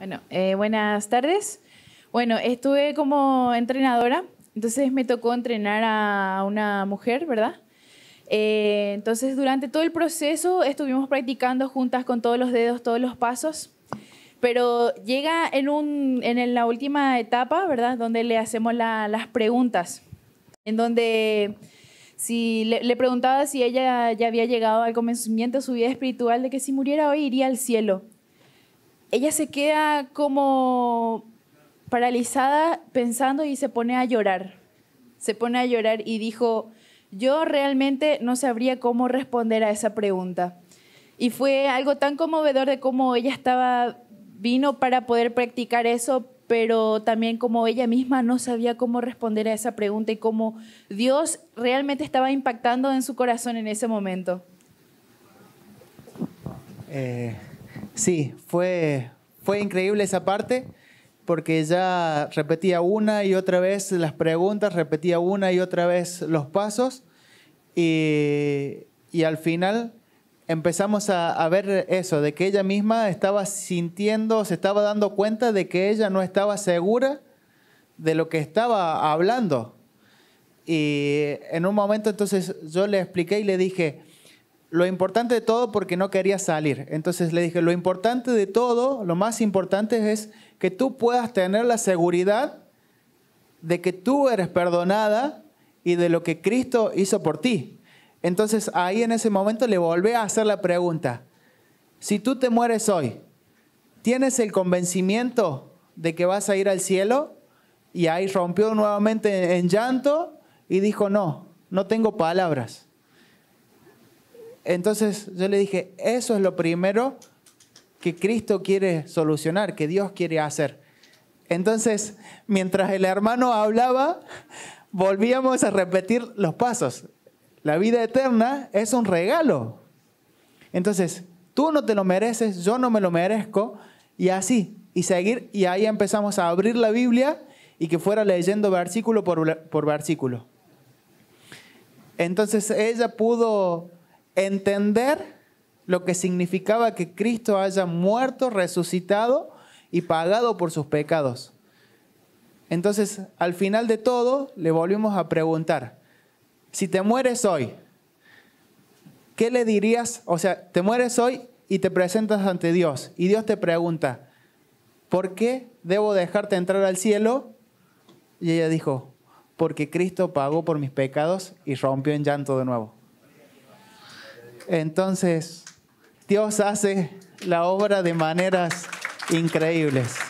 Bueno, eh, buenas tardes. Bueno, estuve como entrenadora, entonces me tocó entrenar a una mujer, ¿verdad? Eh, entonces durante todo el proceso estuvimos practicando juntas con todos los dedos, todos los pasos, pero llega en, un, en la última etapa, ¿verdad? Donde le hacemos las preguntas, en donde si le, preguntaba si ella ya había llegado al convencimiento de su vida espiritual de que si muriera hoy iría al cielo ella se queda como paralizada pensando y se pone a llorar. Se pone a llorar y dijo, yo realmente no sabría cómo responder a esa pregunta. Y fue algo tan conmovedor de cómo ella estaba, vino para poder practicar eso, pero también como ella misma no sabía cómo responder a esa pregunta y cómo Dios realmente estaba impactando en su corazón en ese momento. Eh, Sí, fue, fue increíble esa parte porque ya repetía una y otra vez las preguntas, repetía una y otra vez los pasos y, al final empezamos a, a, ver eso, de que ella misma estaba sintiendo, se estaba dando cuenta de que ella no estaba segura de lo que estaba hablando. Y en un momento entonces yo le expliqué y le dije, lo importante de todo porque no quería salir. Entonces le dije, lo importante de todo, lo más importante es que tú puedas tener la seguridad de que tú eres perdonada y de lo que Cristo hizo por ti. Entonces ahí en ese momento le volví a hacer la pregunta, si tú te mueres hoy, ¿tienes el convencimiento de que vas a ir al cielo? Y ahí rompió nuevamente en llanto y dijo, no, no tengo palabras. Entonces yo le dije, eso es lo primero que Cristo quiere solucionar, que Dios quiere hacer. Entonces, mientras el hermano hablaba, volvíamos a repetir los pasos. La vida eterna es un regalo. Entonces, tú no te lo mereces, yo no me lo merezco, y así, y seguir, y ahí empezamos a abrir la Biblia y que fuera leyendo versículo por, por versículo. Entonces ella pudo entender lo que significaba que Cristo haya muerto, resucitado y pagado por sus pecados. Entonces, al final de todo, le volvimos a preguntar, si te mueres hoy, ¿qué le dirías? O sea, te mueres hoy y te presentas ante Dios y Dios te pregunta, ¿por qué debo dejarte entrar al cielo? Y ella dijo, porque Cristo pagó por mis pecados y rompió en llanto de nuevo. Entonces, Dios hace la obra de maneras increíbles.